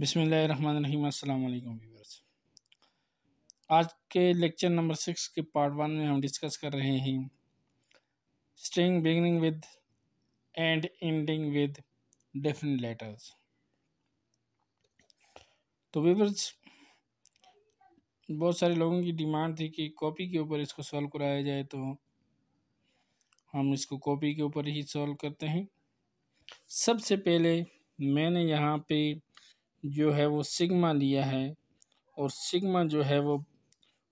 बिसमीम् अल्लाम वीवर्स आज के लेक्चर नंबर सिक्स के पार्ट वन में हम डिस्कस कर रहे हैं string beginning with and ending with different letters तो वीवर्स बहुत सारे लोगों की डिमांड थी कि कॉपी के ऊपर इसको सॉल्व कराया जाए तो हम इसको कॉपी के ऊपर ही सॉल्व करते हैं सबसे पहले मैंने यहाँ पे जो है वो सिग्मा लिया है और सिग्मा जो है वो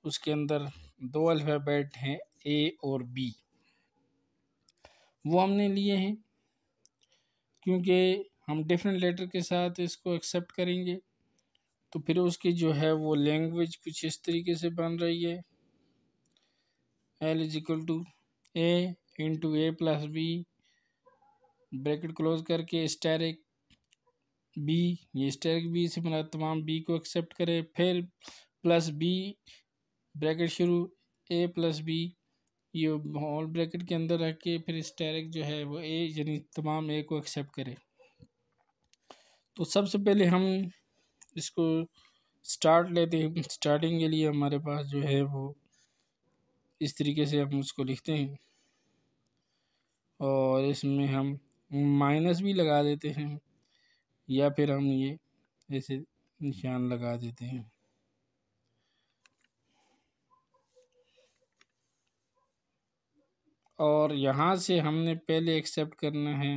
उसके अंदर दो अल्फ़ाबेट हैं ए और बी वो हमने लिए हैं क्योंकि हम डिफरेंट लेटर के साथ इसको एक्सेप्ट करेंगे तो फिर उसकी जो है वो लैंग्वेज कुछ इस तरीके से बन रही है L is equal to A into A plus B bracket close करके स्टेरिक बी ये स्टेरिक बी से मेरा तमाम बी को एक्सेप्ट करे फिर प्लस बी ब्रैकेट शुरू ए प्लस बी ये होल ब्रैकेट के अंदर रख के फिर स्टेरिक जो है वो ए यानी तमाम ए को एक्सेप्ट करे तो सबसे पहले हम इसको स्टार्ट लेते हैं स्टार्टिंग के लिए हमारे पास जो है वो इस तरीके से हम उसको लिखते हैं और इसमें हम माइनस भी लगा देते हैं या फिर हम ये ऐसे निशान लगा देते हैं और यहाँ से हमने पहले एक्सेप्ट करना है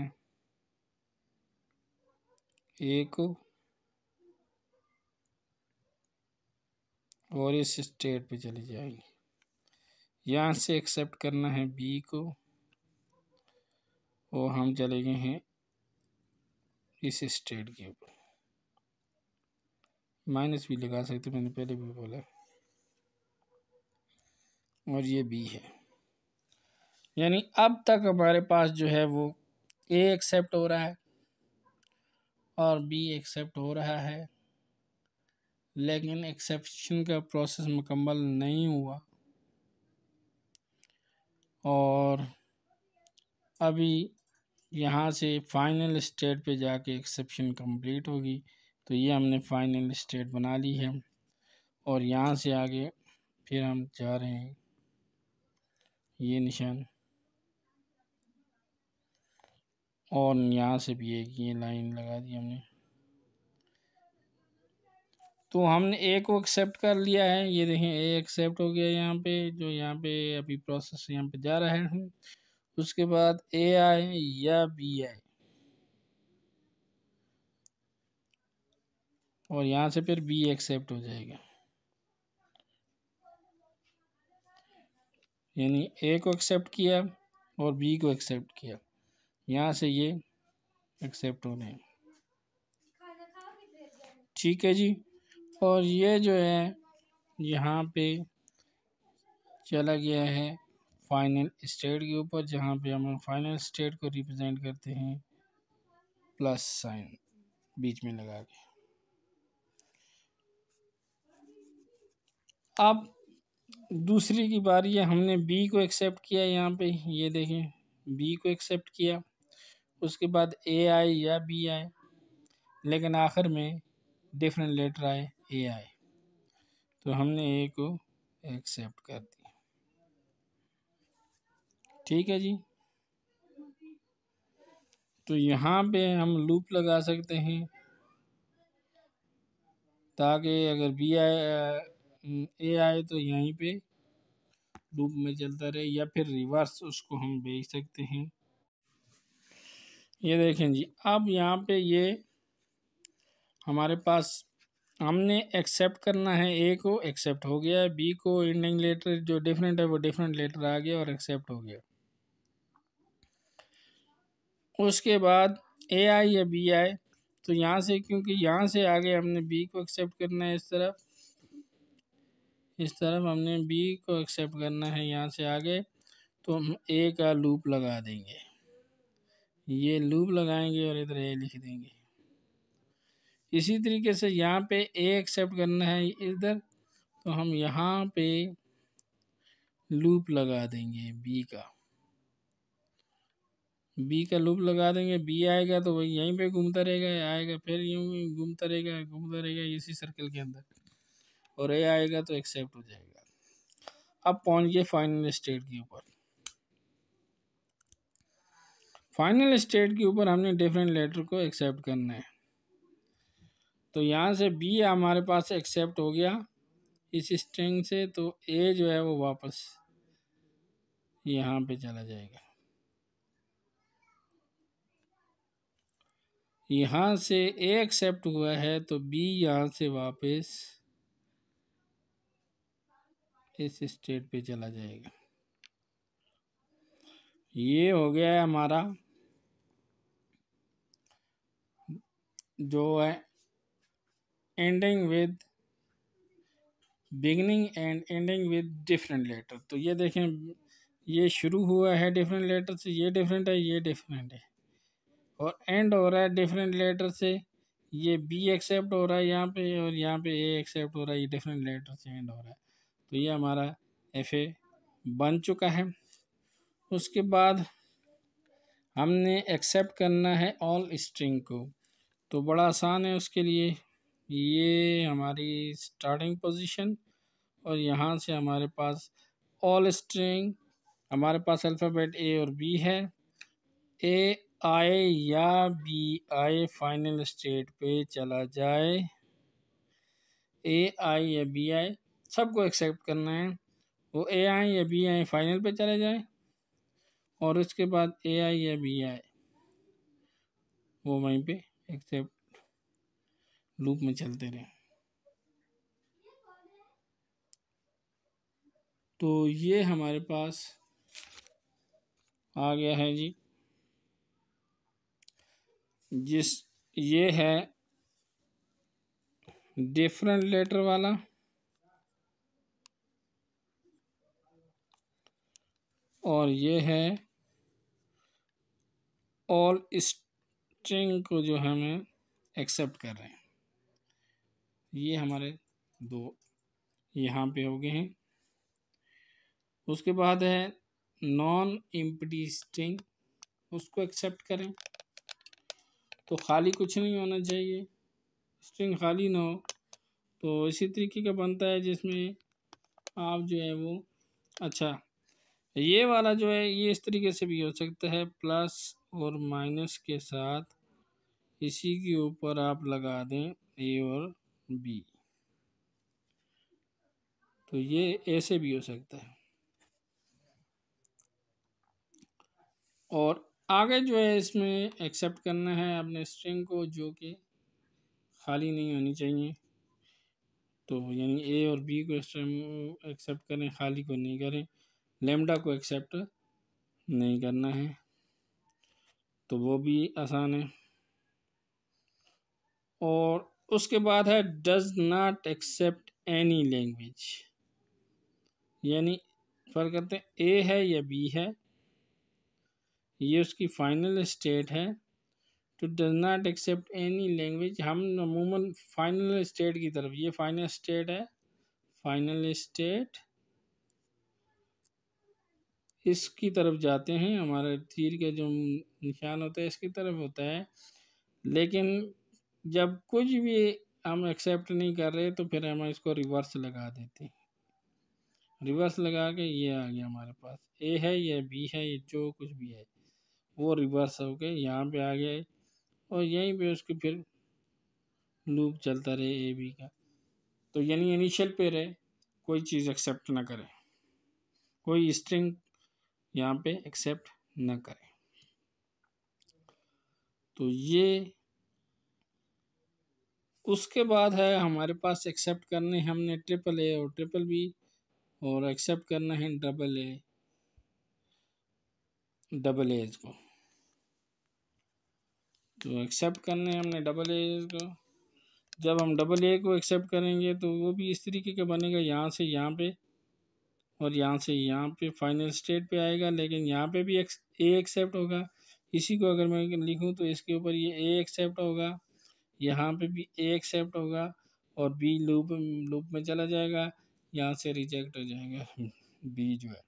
ए को और इस स्टेट पे चले जाएंगे यहाँ से एक्सेप्ट करना है बी को और हम चले गए हैं इस स्टेट के ऊपर माइनस भी लगा सकते मैंने पहले भी बोला और ये बी है यानी अब तक हमारे पास जो है वो ए एक्सेप्ट हो रहा है और बी एक्सेप्ट हो रहा है लेकिन एक्सेप्शन का प्रोसेस मुकम्मल नहीं हुआ और अभी यहाँ से फाइनल स्टेट पे जाके एक्सेप्शन कंप्लीट होगी तो ये हमने फाइनल स्टेट बना ली है और यहाँ से आगे फिर हम जा रहे हैं ये निशान और यहाँ से भी एक ये लाइन लगा दी हमने तो हमने ए को एक्सेप्ट कर लिया है ये देखें ए एक्सेप्ट हो गया यहाँ पे जो यहाँ पे अभी प्रोसेस यहाँ पे जा रहा है उसके बाद ए आए या बी आए और यहाँ से फिर बी एक्सेप्ट हो जाएगा यानी ए को एक्सेप्ट किया और बी को एक्सेप्ट किया यहाँ से ये एक्सेप्ट हो रहे हैं ठीक है जी और ये जो है यहाँ पे चला गया है फाइनल स्टेट के ऊपर जहाँ पे हम फाइनल स्टेट को रिप्रेजेंट करते हैं प्लस साइन बीच में लगा के अब दूसरी की बारी है हमने बी को एक्सेप्ट किया यहाँ पे ये देखें बी को एक्सेप्ट किया उसके बाद ए आए या बी आए लेकिन आखिर में डिफरेंट लेटर आए ए आए तो हमने ए को एक्सेप्ट कर दिया ठीक है जी तो यहाँ पे हम लूप लगा सकते हैं ताकि अगर बी आए ए आए तो यहीं पे लूप में चलता रहे या फिर रिवर्स उसको हम भेज सकते हैं ये देखें जी अब यहाँ पे ये हमारे पास हमने एक्सेप्ट करना है ए को एक्सेप्ट हो गया है बी को इंडिंग लेटर जो डिफरेंट है वो डिफरेंट लेटर आ गया और एक्सेप्ट हो गया उसके बाद ए आई या बी आई तो यहाँ से क्योंकि यहाँ से आगे हमने बी को एक्सेप्ट करना है इस तरफ इस तरफ हमने बी को एक्सेप्ट करना है यहाँ से आगे तो हम ए का लूप लगा देंगे ये लूप लगाएंगे और इधर ए लिख देंगे इसी तरीके से यहाँ पे ए एक्सेप्ट करना है इधर तो हम यहाँ पे लूप लगा देंगे बी का बी का लूप लगा देंगे बी आएगा तो वही यहीं पे घूमता रहेगा आएगा फिर यूँ घूमता रहेगा घूमता रहेगा इसी सर्कल के अंदर और ए आएगा तो एक्सेप्ट हो जाएगा अब पहुंच गए फाइनल स्टेट के ऊपर फाइनल स्टेट के ऊपर हमने डिफरेंट लेटर को एक्सेप्ट करना है तो यहाँ से बी हमारे पास एक्सेप्ट हो गया इस स्ट्रिंग से तो ए जो है वो वापस यहाँ पे चला जाएगा यहाँ से ए एक्सेप्ट हुआ है तो बी यहाँ से वापस इस स्टेट पे चला जाएगा ये हो गया है हमारा जो है ending with beginning and ending with different letter तो ये देखें ये शुरू हुआ है डिफरेंट लेटर से ये डिफरेंट है ये डिफरेंट है और एंड हो रहा है डिफरेंट लेटर से ये बी एक्सेप्ट हो रहा है यहाँ पे और यहाँ पे ए एक्सेप्ट हो रहा है ये डिफरेंट लेटर से एंड हो रहा है तो ये हमारा एफ ए बन चुका है उसके बाद हमने एक्सेप्ट करना है ऑल स्ट्रिंग को तो बड़ा आसान है उसके लिए ये हमारी स्टार्टिंग पोजीशन और यहाँ से हमारे पास ऑल स्ट्रिंग हमारे पास अल्फ़ाबेट ए और बी है ए आए या बी आई फाइनल स्टेट पे चला जाए ए आई या बी आई सबको एक्सेप्ट करना है वो ए आई या बी आई फाइनल पे चला जाए और उसके बाद ए आई या बी आई वो वहीं पे एक्सेप्ट लूप में चलते रहे तो ये हमारे पास आ गया है जी जिस ये है डिफरेंट लेटर वाला और ये है ऑल स्ट्रिंग को जो है हमें एक्सेप्ट कर रहे हैं ये हमारे दो यहाँ पे हो गए हैं उसके बाद है नॉन इम्पटी स्ट्रिंग उसको एक्सेप्ट करें तो खाली कुछ नहीं होना चाहिए स्ट्रिंग खाली ना हो तो इसी तरीके का बनता है जिसमें आप जो है वो अच्छा ये वाला जो है ये इस तरीके से भी हो सकता है प्लस और माइनस के साथ इसी के ऊपर आप लगा दें ए और बी तो ये ऐसे भी हो सकता है और आगे जो है इसमें एक्सेप्ट करना है अपने स्ट्रिंग को जो कि खाली नहीं होनी चाहिए तो यानी ए और बी को स्ट्रिंग एक्सेप्ट करें खाली को नहीं करें लेमडा को एक्सेप्ट नहीं करना है तो वो भी आसान है और उसके बाद है does not accept any language यानी फर्क करते हैं ए है या बी है ये उसकी फ़ाइनल स्टेट है two does not accept any language हम अमूमन फाइनल स्टेट की तरफ ये फाइनल स्टेट है फाइनल स्टेट इसकी तरफ जाते हैं हमारे तीर के जो निशान होता है इसकी तरफ होता है लेकिन जब कुछ भी हम एक्सेप्ट नहीं कर रहे तो फिर हम इसको रिवर्स लगा देते हैं रिवर्स लगा के ये आ गया हमारे पास ए है या बी है ये जो कुछ भी है वो रिवर्स हो गए यहाँ पे आ गए और यहीं पे उसके फिर लूप चलता रहे ए बी का तो यानी इनिशियल पे रहे कोई चीज़ एक्सेप्ट ना करे कोई स्ट्रिंग यहाँ पे एक्सेप्ट ना करे तो ये उसके बाद है हमारे पास एक्सेप्ट करने हमने ट्रिपल ए और ट्रिपल बी और एक्सेप्ट करना है डबल ए डबल एज को तो एक्सेप्ट करने हमने डबल ए को जब हम डबल ए को एक्सेप्ट करेंगे तो वो भी इस तरीके का बनेगा यहाँ से यहाँ पे और यहाँ से यहाँ पे फाइनल स्टेट पे आएगा लेकिन यहाँ पे भी एक्स ए एक्सेप्ट होगा इसी को अगर मैं लिखूँ तो इसके ऊपर ये ए एक्सेप्ट होगा यहाँ पे भी ए एक्सेप्ट होगा और बी लूप लूप में चला जाएगा यहाँ से रिजेक्ट हो जाएगा बी जो है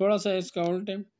थोड़ा सा इसका उल्टे